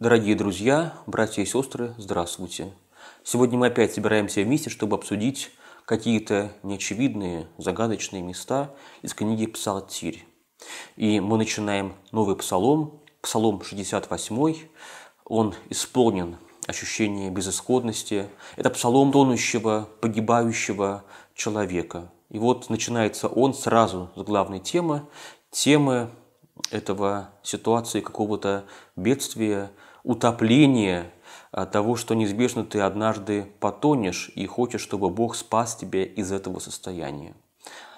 Дорогие друзья, братья и сестры, здравствуйте. Сегодня мы опять собираемся вместе, чтобы обсудить какие-то неочевидные, загадочные места из книги «Псалтирь». И мы начинаем новый псалом, псалом 68. Он исполнен ощущение безысходности. Это псалом тонущего, погибающего человека. И вот начинается он сразу с главной темы, темы этого ситуации какого-то бедствия, утопление а, того, что неизбежно ты однажды потонешь и хочешь, чтобы Бог спас тебя из этого состояния.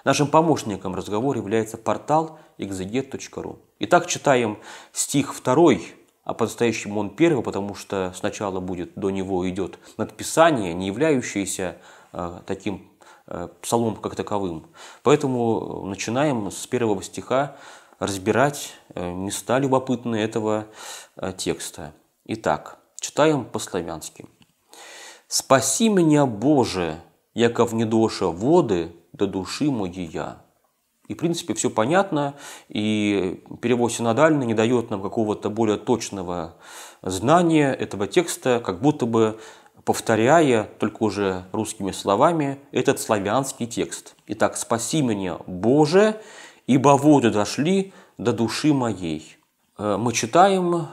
Нашим помощником разговора является портал exeget.ru. Итак, читаем стих 2, а по-настоящему он первый, потому что сначала будет, до него идет надписание, не являющееся э, таким э, псалом как таковым. Поэтому э, начинаем с первого стиха разбирать э, места любопытные этого э, текста. Итак, читаем по-славянски. «Спаси меня, Боже, яко внедоша воды до души моей я». И, в принципе, все понятно, и перевод синодальный не дает нам какого-то более точного знания этого текста, как будто бы повторяя только уже русскими словами этот славянский текст. «Итак, спаси меня, Боже, ибо воды дошли до души моей». Э, мы читаем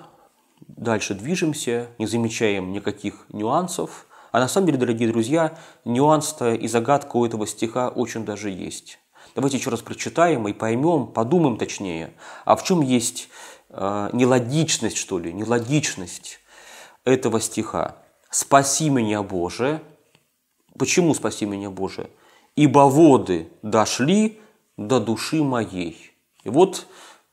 дальше движемся, не замечаем никаких нюансов. А на самом деле, дорогие друзья, нюанс-то и загадка у этого стиха очень даже есть. Давайте еще раз прочитаем и поймем, подумаем точнее, а в чем есть э, нелогичность, что ли, нелогичность этого стиха. «Спаси меня, Боже». Почему «спаси меня, Боже»? «Ибо воды дошли до души моей». И вот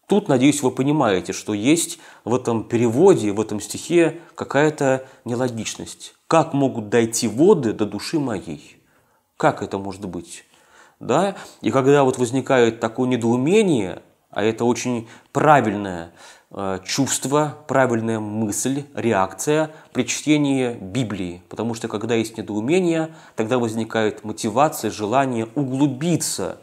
Тут, надеюсь, вы понимаете, что есть в этом переводе, в этом стихе какая-то нелогичность. Как могут дойти воды до души моей? Как это может быть? Да? И когда вот возникает такое недоумение, а это очень правильное э, чувство, правильная мысль, реакция при чтении Библии. Потому что когда есть недоумение, тогда возникает мотивация, желание углубиться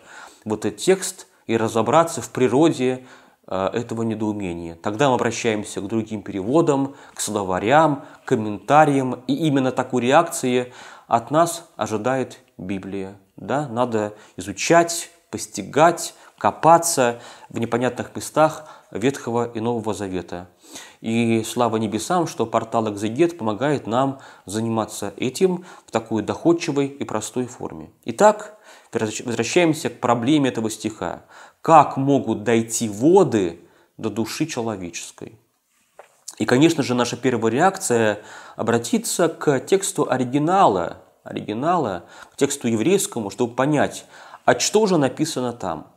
в этот текст и разобраться в природе Э, этого недоумения. Тогда мы обращаемся к другим переводам, к словарям, комментариям, и именно такой реакции от нас ожидает Библия. Да? Надо изучать, постигать, копаться в непонятных местах Ветхого и Нового Завета. И слава небесам, что портал «Экзегет» помогает нам заниматься этим в такой доходчивой и простой форме. Итак, Возвращаемся к проблеме этого стиха. Как могут дойти воды до души человеческой? И, конечно же, наша первая реакция обратиться к тексту оригинала, оригинала, к тексту еврейскому, чтобы понять, а что же написано там.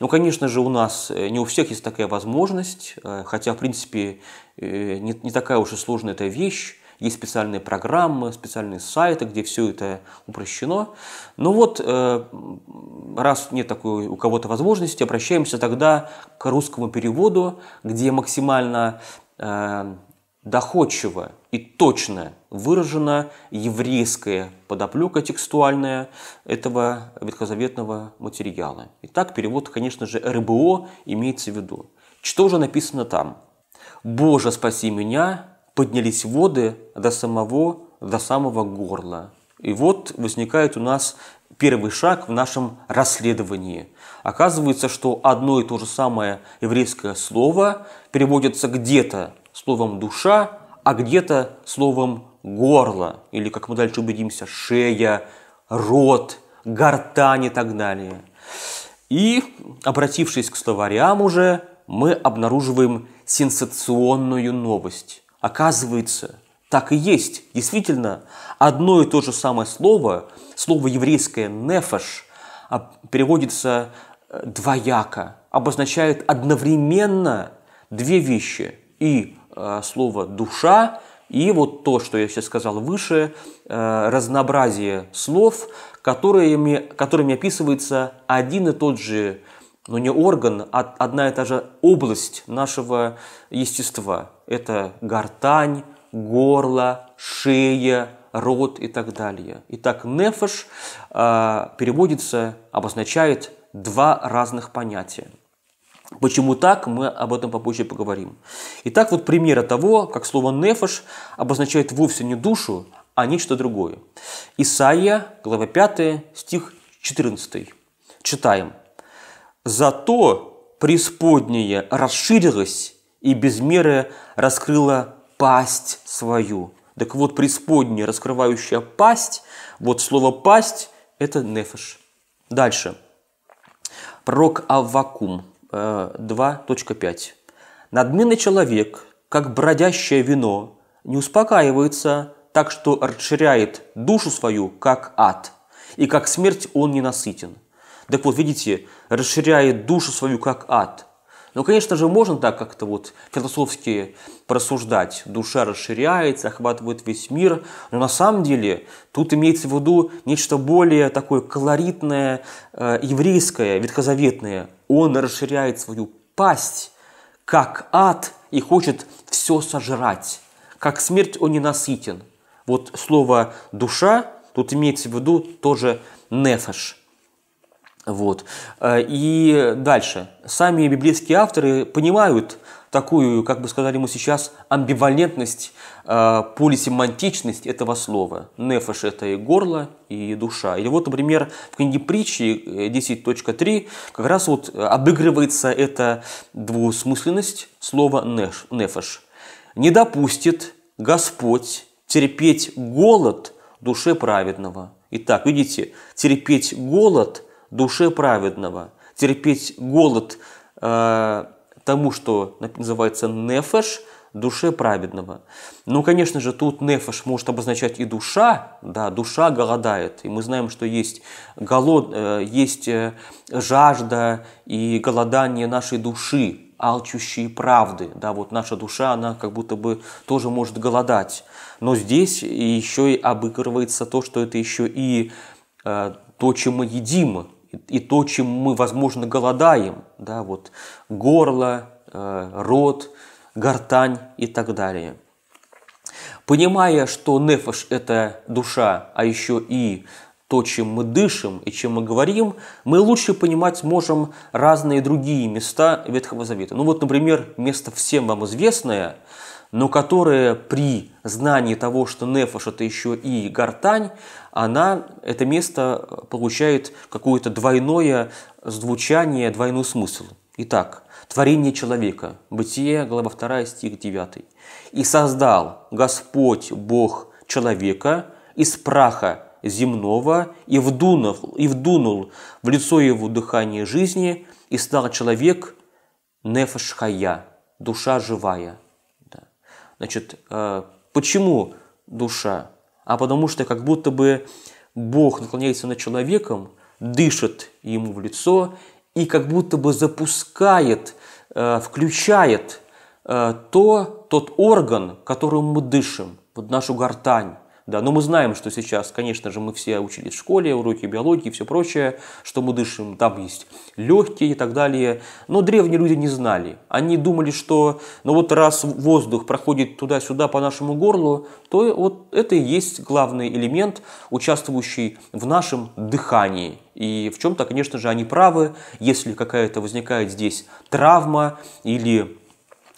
Ну, конечно же, у нас э, не у всех есть такая возможность, э, хотя, в принципе, э, не, не такая уж и сложная эта вещь, есть специальные программы, специальные сайты, где все это упрощено. Но ну вот э, раз нет такой у кого-то возможности, обращаемся тогда к русскому переводу, где максимально э, доходчиво и точно выражена еврейская подоплека текстуальная этого ветхозаветного материала. Итак, перевод, конечно же, РБО имеется в виду. Что же написано там? «Боже, спаси меня, поднялись воды до самого, до самого горла. И вот возникает у нас первый шаг в нашем расследовании. Оказывается, что одно и то же самое еврейское слово переводится где-то словом «душа», а где-то словом «горло», или, как мы дальше убедимся, «шея», «рот», «гортань» и так далее. И, обратившись к словарям уже, мы обнаруживаем сенсационную новость. Оказывается, так и есть. Действительно, одно и то же самое слово, слово еврейское «нефаш», а переводится э, двояко, обозначает одновременно две вещи. И э, слово «душа», и вот то, что я сейчас сказал выше, э, разнообразие слов, которыми, которыми описывается один и тот же но ну, не орган, а одна и та же область нашего естества. Это гортань, горло, шея, рот и так далее. Итак, нефеш э, а, переводится, обозначает два разных понятия. Почему так, мы об этом попозже поговорим. Итак, вот примера того, как слово «нефеш» обозначает вовсе не душу, а нечто другое. Исаия, глава 5, стих 14. Читаем. Зато преисподняя расширилась и без меры раскрыла пасть свою. Так вот, преисподняя, раскрывающая пасть, вот слово «пасть» – это нефеш. Дальше. Пророк Аввакум 2.5. Э, «Надменный человек, как бродящее вино, не успокаивается, так что расширяет душу свою, как ад, и как смерть он не насытен. Так вот, видите, расширяет душу свою как ад. Ну, конечно же, можно так как-то вот философски просуждать. Душа расширяется, охватывает весь мир. Но на самом деле тут имеется в виду нечто более такое колоритное, э, еврейское, ветхозаветное. Он расширяет свою пасть, как ад, и хочет все сожрать. Как смерть он не насытен. Вот слово «душа» тут имеется в виду тоже «нефеш», вот. Э, и дальше. Сами библейские авторы понимают такую, как бы сказали мы сейчас, амбивалентность, э, полисемантичность этого слова. Нефеш – это и горло, и душа. Или вот, например, в книге притчи 10.3 э, как раз вот обыгрывается эта двусмысленность слова нефеш. «Не допустит Господь терпеть голод душе праведного». Итак, видите, терпеть голод – душе праведного, терпеть голод э, тому, что называется нефеш, душе праведного. Ну, конечно же, тут нефеш может обозначать и душа, да, душа голодает, и мы знаем, что есть, голод, э, есть э, жажда и голодание нашей души, алчущие правды, да, вот наша душа, она как будто бы тоже может голодать. Но здесь еще и обыгрывается то, что это еще и э, то, чем мы едим, и то, чем мы, возможно, голодаем, да, вот горло, э, рот, гортань и так далее. Понимая, что нефаш – это душа, а еще и то, чем мы дышим и чем мы говорим, мы лучше понимать можем разные другие места Ветхого Завета. Ну вот, например, место всем вам известное, но которое при знании того, что нефаш – это еще и гортань, она, это место э, получает какое-то двойное звучание, двойной смысл. Итак, творение человека, Бытие, глава 2, стих 9. «И создал Господь Бог человека из праха земного, и вдунул, и вдунул в лицо его дыхание жизни, и стал человек нефашхая, душа живая». Да. Значит, э, почему душа? а потому что как будто бы Бог наклоняется над человеком, дышит ему в лицо и как будто бы запускает, э, включает э, то, тот орган, которым мы дышим, вот нашу гортань. Да, но мы знаем, что сейчас, конечно же, мы все учились в школе, уроки биологии и все прочее, что мы дышим, там есть легкие и так далее. Но древние люди не знали. Они думали, что ну вот раз воздух проходит туда-сюда по нашему горлу, то вот это и есть главный элемент, участвующий в нашем дыхании. И в чем-то, конечно же, они правы, если какая-то возникает здесь травма или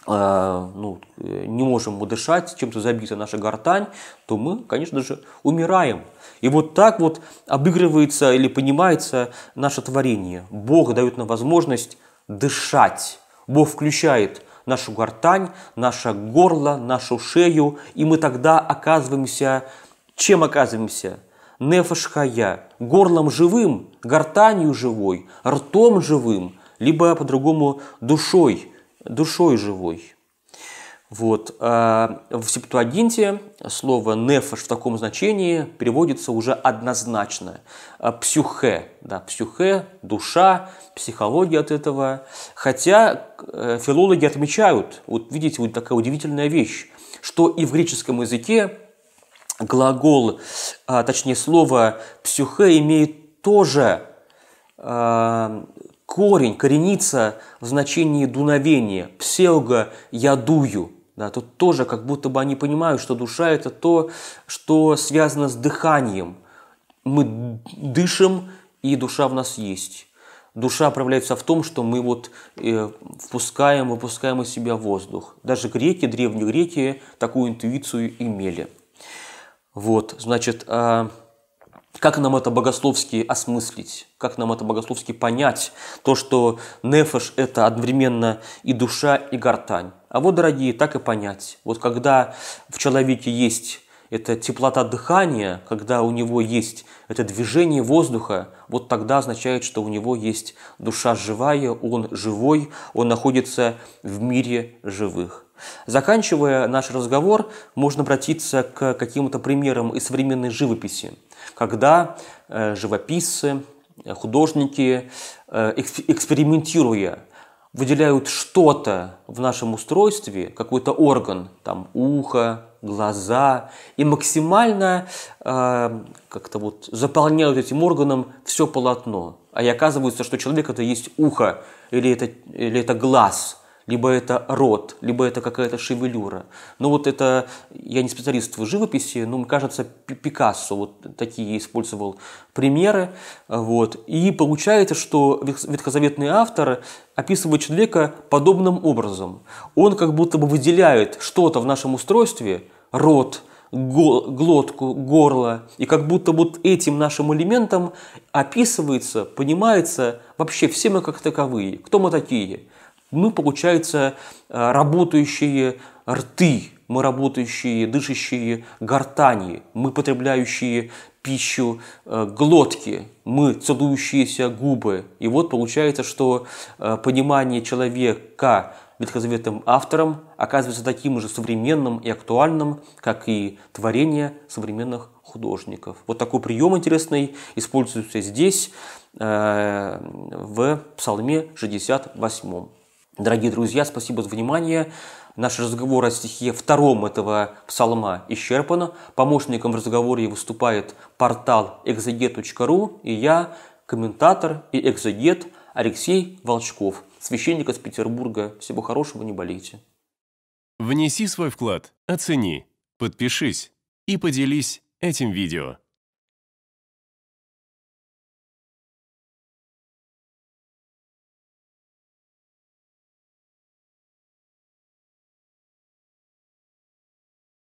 а, ну, не можем мы дышать, чем-то забита наша гортань, то мы, конечно же, умираем. И вот так вот обыгрывается или понимается наше творение. Бог дает нам возможность дышать. Бог включает нашу гортань, наше горло, нашу шею, и мы тогда оказываемся... Чем оказываемся? Нефашхая, горлом живым, гортанью живой, ртом живым, либо по-другому душой – душой живой. Вот. А, в септуагинте слово «нефаш» в таком значении переводится уже однозначно. А, псюхе, да, псюхе, душа, психология от этого. Хотя э, филологи отмечают, вот видите, вот такая удивительная вещь, что и в греческом языке глагол, а, точнее слово «псюхе» имеет тоже а, корень, коренится в значении дуновения, псеуга «я дую». Да, тут тоже как будто бы они понимают, что душа – это то, что связано с дыханием. Мы дышим, и душа в нас есть. Душа проявляется в том, что мы вот э, впускаем, выпускаем из себя воздух. Даже греки, древние греки такую интуицию имели. Вот, значит, э, как нам это богословски осмыслить? Как нам это богословски понять? То, что нефеш – это одновременно и душа, и гортань. А вот, дорогие, так и понять. Вот когда в человеке есть эта теплота дыхания, когда у него есть это движение воздуха, вот тогда означает, что у него есть душа живая, он живой, он находится в мире живых. Заканчивая наш разговор, можно обратиться к каким-то примерам из современной живописи, когда э, живописцы, художники, э, экспериментируя, выделяют что-то в нашем устройстве, какой-то орган, там ухо, глаза, и максимально э, как-то вот заполняют этим органом все полотно. А и оказывается, что человек это есть ухо, или это, или это глаз – либо это рот, либо это какая-то шевелюра. Но ну, вот это, я не специалист в живописи, но мне кажется, Пикассо вот такие использовал примеры. Вот. И получается, что ветхозаветный автор описывает человека подобным образом. Он как будто бы выделяет что-то в нашем устройстве, рот, глотку, горло, и как будто вот этим нашим элементом описывается, понимается вообще все мы как таковые, кто мы такие – мы, получается, э, работающие рты, мы работающие, дышащие гортани, мы потребляющие пищу э, глотки, мы целующиеся губы. И вот получается, что э, понимание человека ветхозаветным автором оказывается таким же современным и актуальным, как и творение современных художников. Вот такой прием интересный используется здесь, в Псалме 68. Дорогие друзья, спасибо за внимание. Наш разговор о стихе втором этого псалма исчерпан. Помощником в разговоре выступает портал exeget.ru и я, комментатор и экзегет Алексей Волчков, священник из Петербурга. Всего хорошего, не болейте. Внеси свой вклад, оцени, подпишись и поделись этим видео.